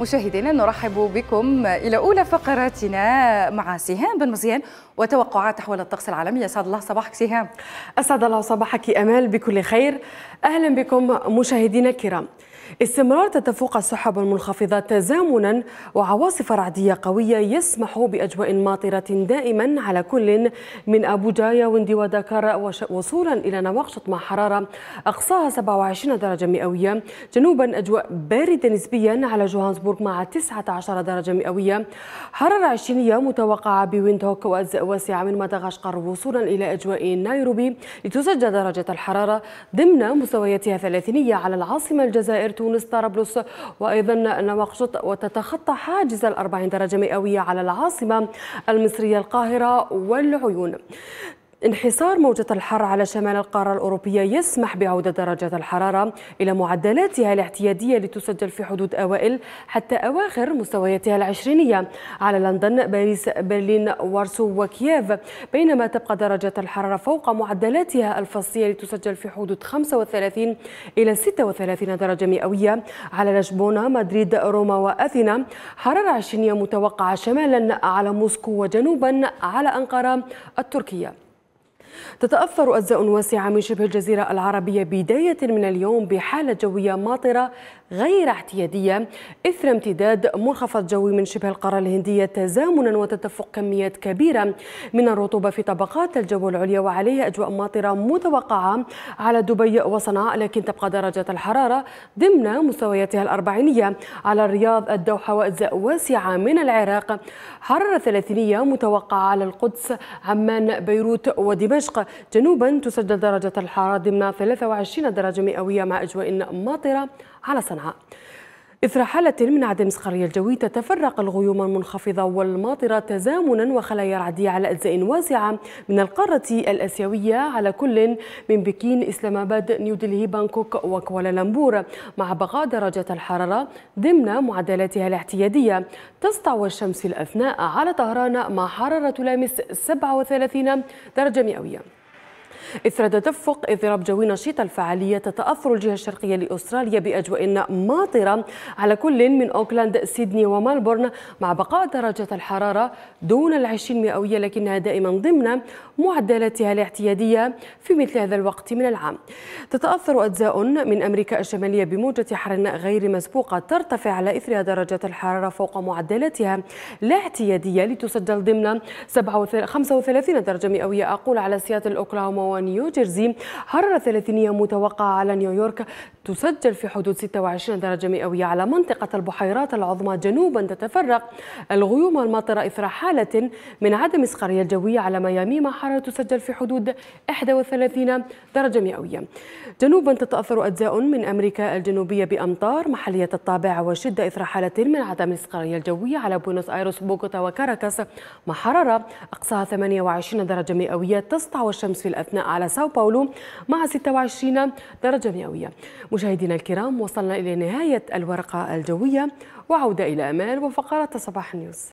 مشاهدينا نرحب بكم إلى أولى فقراتنا مع سهام بن مزيان وتوقعات حول الطقس العالمي أسعد الله صباحك سهام أسعد الله صباحك أمال بكل خير أهلا بكم مشاهدينا الكرام استمرار تدفق السحب المنخفضة تزامنا وعواصف رعدية قوية يسمح بأجواء ماطرة دائما على كل من أبو جايا وندي ودكر وصولا إلى نواقشط مع حرارة أقصاها 27 درجة مئوية جنوبا أجواء باردة نسبيا على جوهانسبورغ مع 19 درجة مئوية حرارة عشرينية متوقعة بويندهوك وأجزاء واسعة من مدغشقر وصولا إلى أجواء نيروبي لتسجل درجة الحرارة ضمن مستوياتها الثلاثينية على العاصمة الجزائر تونس طرابلس وأيضا نواقشط وتتخطى حاجز الأربعين درجة مئوية على العاصمة المصرية القاهرة والعيون انحصار موجة الحر على شمال القارة الأوروبية يسمح بعودة درجة الحرارة إلى معدلاتها الاعتيادية لتسجل في حدود أوائل حتى أواخر مستوياتها العشرينية على لندن باريس برلين وارسو وكييف بينما تبقى درجة الحرارة فوق معدلاتها الفصلية لتسجل في حدود 35 إلى 36 درجة مئوية على لشبونة مدريد روما وأثينا حرارة عشرينية متوقعة شمالا على موسكو وجنوبا على أنقرة التركية تتأثر أجزاء واسعة من شبه الجزيرة العربية بداية من اليوم بحالة جوية ماطرة غير اعتيادية إثر امتداد منخفض جوي من شبه القارة الهندية تزامنا وتدفق كميات كبيرة من الرطوبة في طبقات الجو العليا وعليها أجواء ماطرة متوقعة على دبي وصنعاء لكن تبقى درجة الحرارة ضمن مستوياتها الأربعينية على الرياض الدوحة وأجزاء واسعة من العراق حرارة ثلاثينية متوقعة على القدس عمان بيروت ودمشق جنوبا تسجل درجة الحرارة ضمن 23 درجة مئوية مع أجواء ماطرة على صنعاء صنعاء إثر حالة من عدم سخرية الجوي تتفرق الغيوم المنخفضة والماطرة تزامنا وخلايا رعدية على أجزاء واسعة من القارة الآسيوية على كل من بكين إسلام آباد نيودلهي بانكوك وكوالالمبور مع بقاء درجة الحرارة ضمن معدلاتها الاعتيادية تسطع الشمس الأثناء على طهران مع حرارة تلامس 37 درجة مئوية إثر تدفق اضراب جوي نشيط الفعالية تتأثر الجهة الشرقية لأستراليا بأجواء ماطرة على كل من أوكلاند سيدني وملبورن مع بقاء درجة الحرارة دون العشرين مئوية لكنها دائما ضمن معدلاتها الاعتيادية في مثل هذا الوقت من العام تتأثر أجزاء من أمريكا الشمالية بموجة حر غير مسبوقة ترتفع على إثرها درجات الحرارة فوق معدلاتها الاعتيادية لتسجل ضمن 35 درجة مئوية أقول على سياتل أوكلاهوما ونيوجيرسي حرارة ثلاثينية متوقعة على نيويورك تسجل في حدود 26 درجة مئوية على منطقة البحيرات العظمى جنوبا تتفرق الغيوم الماطرة إثر حالة من عدم السخرية الجوية على ميامي مع حرارة تسجل في حدود 31 درجة مئوية جنوبا تتأثر أجزاء من أمريكا الجنوبية بأمطار محلية الطابع وشدة إثر حالة من عدم السخرية الجوية على بونوس آيروس بوغوتا وكاراكاس مع حرارة أقصاها 28 درجة مئوية تسطع الشمس في الأثناء على ساو باولو مع 26 درجة مئوية مشاهدينا الكرام وصلنا إلى نهاية الورقة الجوية وعودة إلى أمال وفقرة صباح نيوز